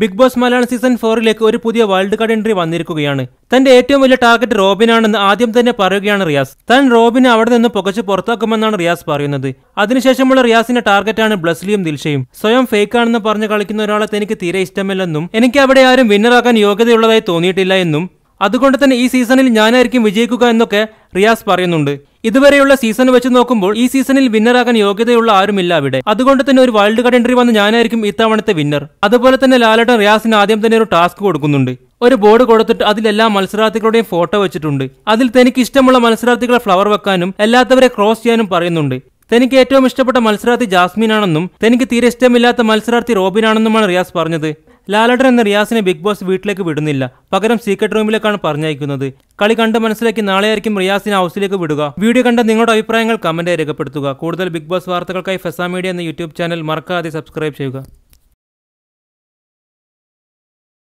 big Boss Malayalam season ഫോറിലേക്ക് ഒരു പുതിയ വേൾഡ് കാർഡ് എൻട്രി വന്നിരിക്കുകയാണ് തന്റെ ഏറ്റവും വലിയ ടാർഗറ്റ് റോബിനാണെന്ന് ആദ്യം തന്നെ പറയുകയാണ് റിയാസ് താൻ റോബിനെ അവിടെ നിന്ന് പുകച്ച് പുറത്താക്കുമെന്നാണ് റിയാസ് പറയുന്നത് അതിനുശേഷമുള്ള റിയാസിന്റെ ടാർഗറ്റാണ് ബ്ലസ്ലിയും ദിൽഷയും സ്വയം ഫേക്ക് ആണെന്ന് പറഞ്ഞ് കളിക്കുന്ന ഒരാളെ തനിക്ക് തീരെ ഇഷ്ടമില്ലെന്നും എനിക്ക് അവിടെ ആരും വിന്നറാക്കാൻ യോഗ്യതയുള്ളതായി തോന്നിയിട്ടില്ല എന്നും അതുകൊണ്ട് തന്നെ ഈ സീസണിൽ ഞാനായിരിക്കും വിജയിക്കുക എന്നൊക്കെ റിയാസ് പറയുന്നുണ്ട് ഇതുവരെയുള്ള സീസൺ വെച്ച് നോക്കുമ്പോൾ ഈ സീസണിൽ വിന്നറാകാൻ യോഗ്യതയുള്ള ആരുമില്ല അവിടെ അതുകൊണ്ട് തന്നെ ഒരു വേൾഡ് കാർഡ് എൻട്രി വന്ന് ഞാനായിരിക്കും ഇത്തവണത്തെ വിന്നർ അതുപോലെ തന്നെ ലാലട്ടൻ റിയാസിന് ആദ്യം തന്നെ ഒരു ടാസ്ക് കൊടുക്കുന്നുണ്ട് ഒരു ബോർഡ് കൊടുത്തിട്ട് അതിൽ എല്ലാ മത്സരാർത്ഥികളുടെയും ഫോട്ടോ വെച്ചിട്ടുണ്ട് അതിൽ തനിക്ക് ഇഷ്ടമുള്ള മത്സരാർത്ഥികളെ ഫ്ലവർ വെക്കാനും എല്ലാത്തവരെ ക്രോസ് ചെയ്യാനും പറയുന്നുണ്ട് തനിക്ക് ഏറ്റവും ഇഷ്ടപ്പെട്ട മത്സരാർത്ഥി ജാസ്മിൻ ആണെന്നും തനിക്ക് തീരെ ഇഷ്ടമില്ലാത്ത മത്സരാർത്ഥി റോബിൻ ആണെന്നുമാണ് റിയാസ് പറഞ്ഞത് ലാലടൻ എന്ന റിയാസിനെ ബിഗ് ബോസ് വീട്ടിലേക്ക് വിടുന്നില്ല പകരം സീക്രട്ട് റൂമിലേക്കാണ് പറഞ്ഞയക്കുന്നത് കളി കണ്ട് മനസ്സിലാക്കി നാളെയായിരിക്കും റിയാസിനെ ഹൗസിലേക്ക് വിടുക വീഡിയോ കണ്ട നിങ്ങളുടെ അഭിപ്രായങ്ങൾ കമന്റായി രേഖപ്പെടുത്തുക കൂടുതൽ ബിഗ് ബോസ് വാർത്തകൾക്കായി ഫെസാ മീഡിയ എന്ന യൂട്യൂബ് ചാനൽ മറക്കാതെ സബ്സ്ക്രൈബ് ചെയ്യുക